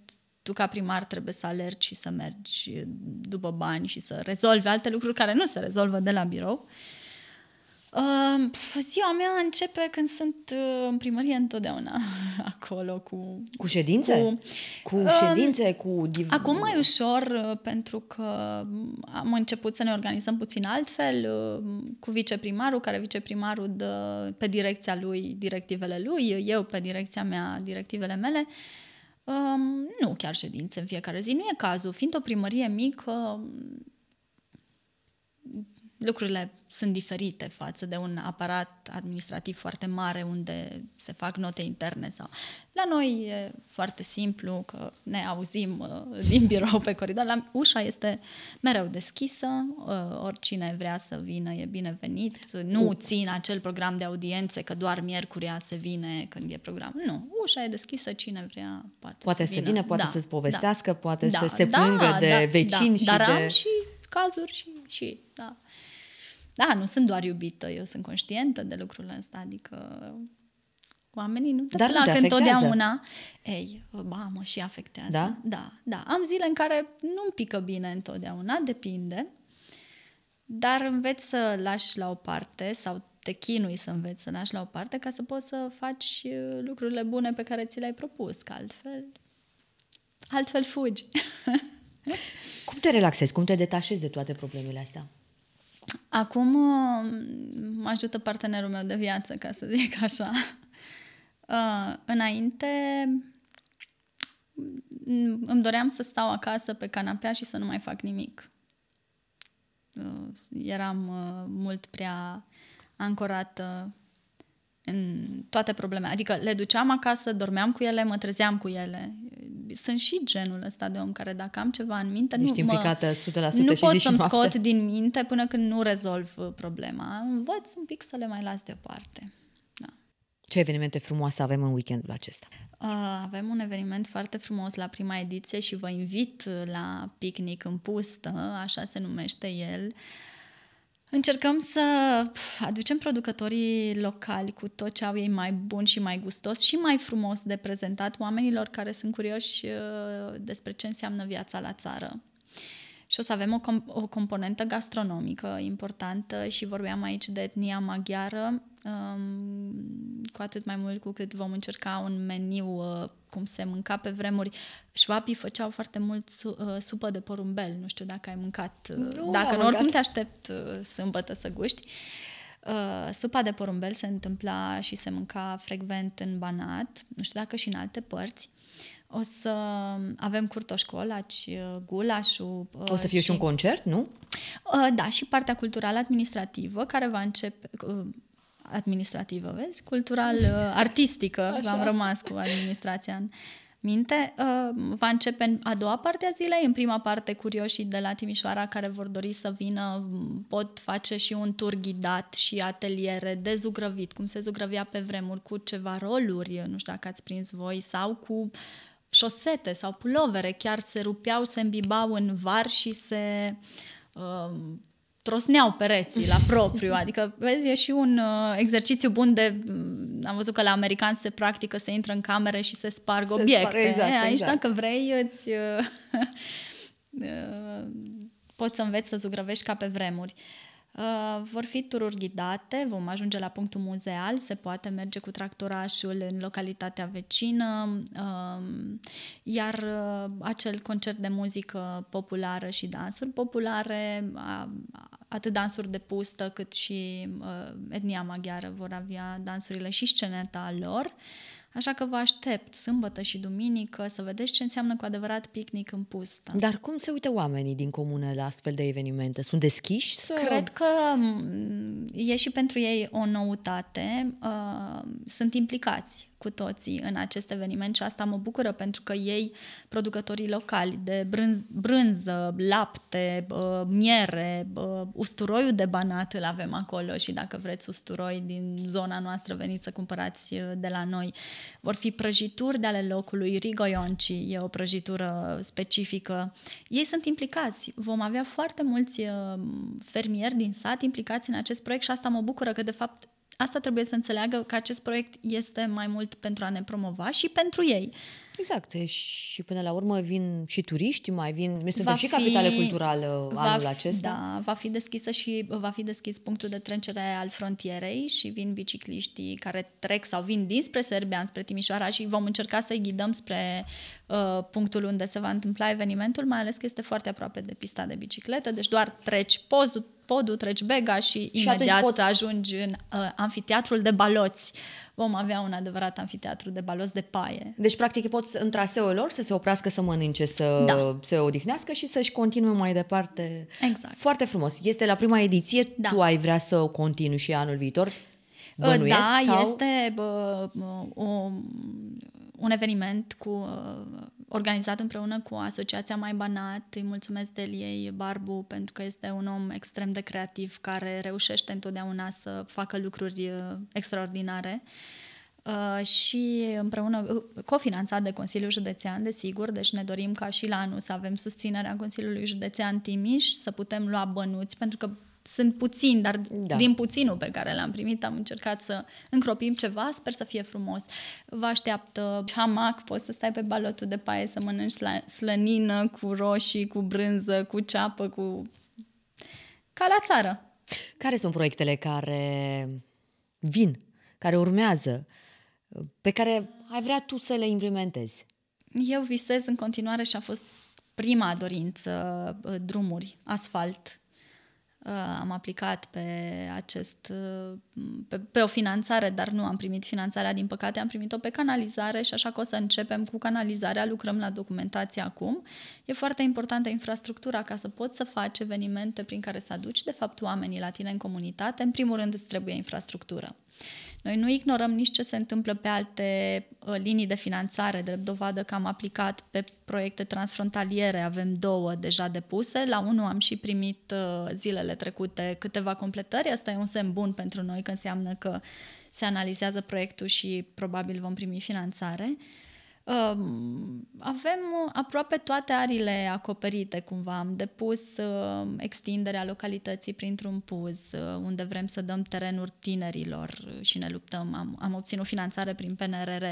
tu ca primar trebuie să alergi și să mergi după bani și să rezolvi alte lucruri care nu se rezolvă de la birou. Uh, Uh, ziua mea începe când sunt uh, în primărie întotdeauna <laughs> acolo cu... Cu ședințe? Cu, cu uh, cu... Div... Acum mai ușor, eh, pentru că am început să ne organizăm puțin altfel, eh, cu viceprimarul, care viceprimarul dă pe direcția lui directivele lui, eu pe direcția mea directivele mele. Uh, nu chiar ședințe în fiecare zi, nu e cazul. Fiind o primărie mică, lucrurile sunt diferite față de un aparat administrativ foarte mare unde se fac note interne sau la noi e foarte simplu că ne auzim uh, din birou pe coridor. La ușa este mereu deschisă, uh, oricine vrea să vină e binevenit. Nu U. țin acel program de audiențe că doar miercuria se vine când e program. Nu, ușa e deschisă, cine vrea poate, poate să vină. Poate să vină, poate da, să-ți povestească, da, poate da, să se da, plângă da, de da, vecini da, și dar de... Am și cazuri și, și da. Da, nu sunt doar iubită, eu sunt conștientă de lucrul ăsta, adică oamenii nu te Dar plac nu te întotdeauna. Ei, ba, mă și afectează. Da? Da, da. Am zile în care nu-mi pică bine întotdeauna, depinde. Dar înveți să lași la o parte sau te chinui să înveți să lași la o parte ca să poți să faci uh, lucrurile bune pe care ți le-ai propus, că altfel, altfel fugi. <laughs> Cum te relaxezi? Cum te detașezi de toate problemele astea? Acum mă uh, ajută partenerul meu de viață, ca să zic așa. Uh, înainte mm, îmi doream să stau acasă pe canapea și să nu mai fac nimic. Uh, eram mult prea ancorată în toate problemele. Adică le duceam acasă, dormeam cu ele, mă trezeam cu ele. Sunt și genul ăsta de om care dacă am ceva în minte, Ești nu, implicată mă, 100% nu pot să-mi noapte. scot din minte până când nu rezolv uh, problema. Învăț un pic să le mai las deoparte. Da. Ce evenimente frumoase avem în weekendul acesta? Uh, avem un eveniment foarte frumos la prima ediție și vă invit uh, la picnic în pustă, așa se numește el. Încercăm să aducem producătorii locali cu tot ce au ei mai bun și mai gustos și mai frumos de prezentat oamenilor care sunt curioși uh, despre ce înseamnă viața la țară și o să avem o, com- o componentă gastronomică importantă și vorbeam aici de etnia maghiară, um, cu atât mai mult cu cât vom încerca un meniu uh, cum se mânca pe vremuri. Șvapii făceau foarte mult su- uh, supă de porumbel, nu știu dacă ai mâncat, uh, nu, dacă nu, oricum te aștept uh, sâmbătă să guști. Uh, supa de porumbel se întâmpla și se mânca frecvent în Banat, nu știu dacă și în alte părți. Uh, o să avem curtoșcolaci, uh, gulașul. Uh, o să fie și, și un concert, nu? Uh, da, și partea culturală administrativă, care va începe administrativă, vezi? Cultural, <laughs> artistică, am rămas cu administrația în minte. Va începe în a doua parte a zilei, în prima parte curioșii de la Timișoara care vor dori să vină pot face și un tur ghidat și ateliere de zugrăvit, cum se zugrăvia pe vremuri, cu ceva roluri, nu știu dacă ați prins voi, sau cu uh, șosete sau pulovere chiar se rupeau, se îmbibau în var și se uh, trosneau pereții la propriu. <laughs> Adică, vezi, e și un uh, exercițiu bun de... Mm, am văzut că la americani se practică să intră în camere și se sparg se obiecte. Spar, exact, Aici, exact. dacă vrei, îți... Uh, <laughs> uh, poți să înveți să zugrăvești ca pe vremuri. Uh, Uh, vor fi tururi ghidate, vom ajunge la punctul muzeal, se poate merge cu tractorașul în localitatea vecină, um, iar uh, acel concert de muzică populară și dansuri populare, atât dansuri de pustă cât și uh, etnia maghiară vor avea dansurile și sceneta lor. Așa că vă aștept sâmbătă și duminică să vedeți ce înseamnă cu adevărat picnic în pustă. Dar cum se uită oamenii din comună la astfel de evenimente? Sunt deschiși? Să... Cred că mm, e și pentru ei o noutate. Uh, sunt implicați cu toții în acest eveniment și asta mă bucură pentru că ei, producătorii locali de brânz, brânză, lapte, miere, usturoiul de banat îl avem acolo și dacă vreți usturoi din zona noastră veniți să cumpărați uh, de la noi. Vor fi prăjituri de ale locului, rigoionci e o prăjitură specifică. Ei sunt implicați. Vom avea foarte mulți uh, fermieri din sat implicați în acest proiect și asta mă bucură că de fapt asta trebuie să înțeleagă că acest proiect este mai mult pentru a ne promova și pentru ei. Exact. Și până la urmă vin și turiști, mai vin, noi suntem și capitale culturală anul acesta. Da, va fi deschisă și va fi deschis punctul de trecere al frontierei și vin bicicliștii care trec sau vin dinspre Serbia, spre Timișoara și vom încerca să-i ghidăm spre uh, punctul unde se va întâmpla evenimentul, mai ales că este foarte aproape de pista de bicicletă, deci doar treci poți, podul, treci bega și, și imediat pot... ajungi în uh, anfiteatrul de baloți. Vom avea un adevărat anfiteatru de baloți de paie. Deci, practic, pot în traseul lor să se oprească, să mănânce, să da. se odihnească și să-și continue mai departe. Exact. Foarte frumos. Este la prima ediție, da. tu ai vrea să o continui și anul viitor? Uh, Bănuiesc, da, sau... este bă, o, un eveniment cu uh, organizat împreună cu Asociația Mai Banat. Îi mulțumesc de ei, Barbu, pentru că este un om extrem de creativ care reușește întotdeauna să facă lucruri uh, extraordinare. Uh, și împreună, uh, cofinanțat de Consiliul Județean, desigur, deci ne dorim ca și la anul să avem susținerea Consiliului Județean Timiș, să putem lua bănuți, pentru că sunt puțini, dar da. din puținul pe care l-am primit am încercat să încropim ceva, sper să fie frumos. Vă așteaptă hamac, poți să stai pe balotul de paie să mănânci slănină cu roșii, cu brânză, cu ceapă, cu... ca la țară. Care sunt proiectele care vin, care urmează, pe care ai vrea tu să le implementezi? Eu visez în continuare și a fost prima dorință uh, drumuri, asfalt, Uh, am aplicat pe acest uh, pe, pe o finanțare, dar nu am primit finanțarea, din păcate am primit-o pe canalizare și așa că o să începem cu canalizarea, lucrăm la documentație acum. E foarte importantă infrastructura ca să poți să faci evenimente prin care să aduci de fapt oamenii la tine în comunitate. În primul rând îți trebuie infrastructură. Noi nu ignorăm nici ce se întâmplă pe alte uh, linii de finanțare, drept dovadă că am aplicat pe proiecte transfrontaliere, avem două deja depuse, la unul am și primit uh, zilele trecute câteva completări, asta e un semn bun pentru noi, că înseamnă că se analizează proiectul și probabil vom primi finanțare. Uh, avem uh, aproape toate arile acoperite cumva. Am depus uh, extinderea localității printr-un puz uh, unde vrem să dăm terenuri tinerilor și ne luptăm. Am, am obținut finanțare prin PNRR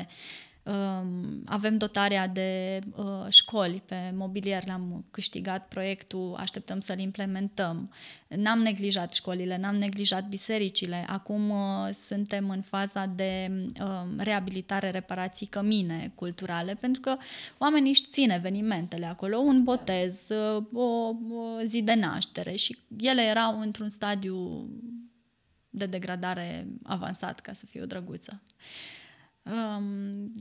avem dotarea de uh, școli pe mobilier, l-am câștigat proiectul, așteptăm să-l implementăm. N-am neglijat școlile, n-am neglijat bisericile. Acum uh, suntem în faza de uh, reabilitare, reparații cămine culturale, pentru că oamenii își țin evenimentele acolo, un botez, o zi de naștere și ele erau într-un stadiu de degradare avansat, ca să fiu drăguță. Uh, Um,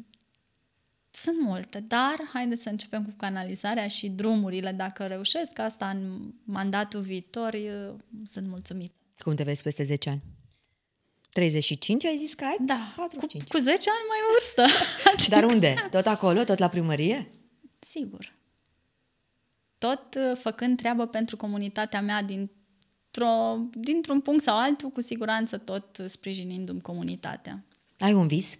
sunt multe, dar haideți să începem cu canalizarea și drumurile. Dacă reușesc asta în mandatul viitor, sunt mulțumit. Cum te vezi peste 10 ani? 35 ai zis că ai? Da, 45. Cu, cu 10 ani mai vârstă. Adică... <laughs> Dar unde? Tot acolo? Tot la primărie? Sigur. Tot uh, făcând treabă pentru comunitatea mea din dintr-un punct sau altul, cu siguranță tot sprijinindu-mi comunitatea. Ai un vis?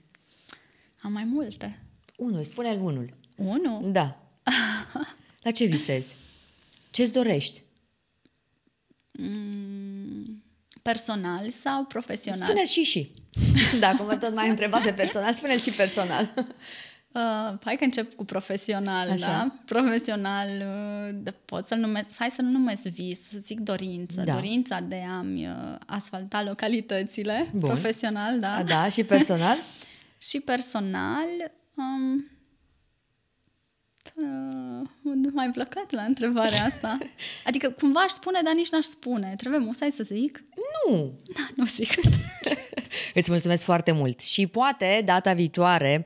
Am mai multe. Unul, spune unul. Unul? Da. <laughs> La ce visezi? Ce-ți dorești? Mm, personal sau profesional? spune și și. Da, cum mă tot mai întrebat de personal, spune și personal. <laughs> Uh, hai că încep cu profesional, Așa. da? Profesional, uh, de, pot să-l numesc, hai să nu numesc vis, să zic dorință. Da. Dorința de a-mi uh, asfalta localitățile. Bun. Profesional, da. A, da, și personal? <laughs> Și personal, um, nu mai blocat la întrebarea asta. <laughs> Adică cumva aș spune, dar nici n-aș spune. Trebuie musai să zic? Nu! <laughs> Da, nu zic. <laughs> Îți mulțumesc foarte mult și poate data viitoare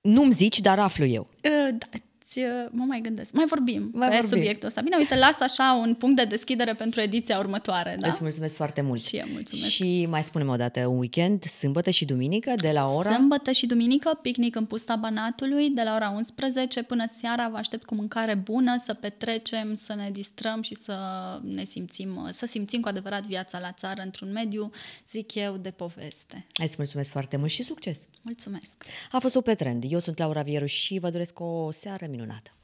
nu-mi zici, dar aflu eu. Uh, da, găsiți, deci, uh, mă mai gândesc, mai vorbim mai pe vorbim. subiectul ăsta. Bine, uite, las așa un punct de deschidere pentru ediția următoare. Da? Îți mulțumesc foarte mult. Și eu mulțumesc. Și mai spunem o dată, un weekend, sâmbătă și duminică, de la ora... Sâmbătă și duminică, picnic în pusta Banatului, de la ora 11 până seara, vă aștept cu mâncare bună, să petrecem, să ne distrăm și să ne simțim, uh, să simțim cu adevărat viața la țară într-un mediu, zic eu, de poveste. Îți mulțumesc foarte mult și succes! Mulțumesc! A fost o petrend. Eu sunt Laura Vieru și vă doresc o seară minunată Maranatha.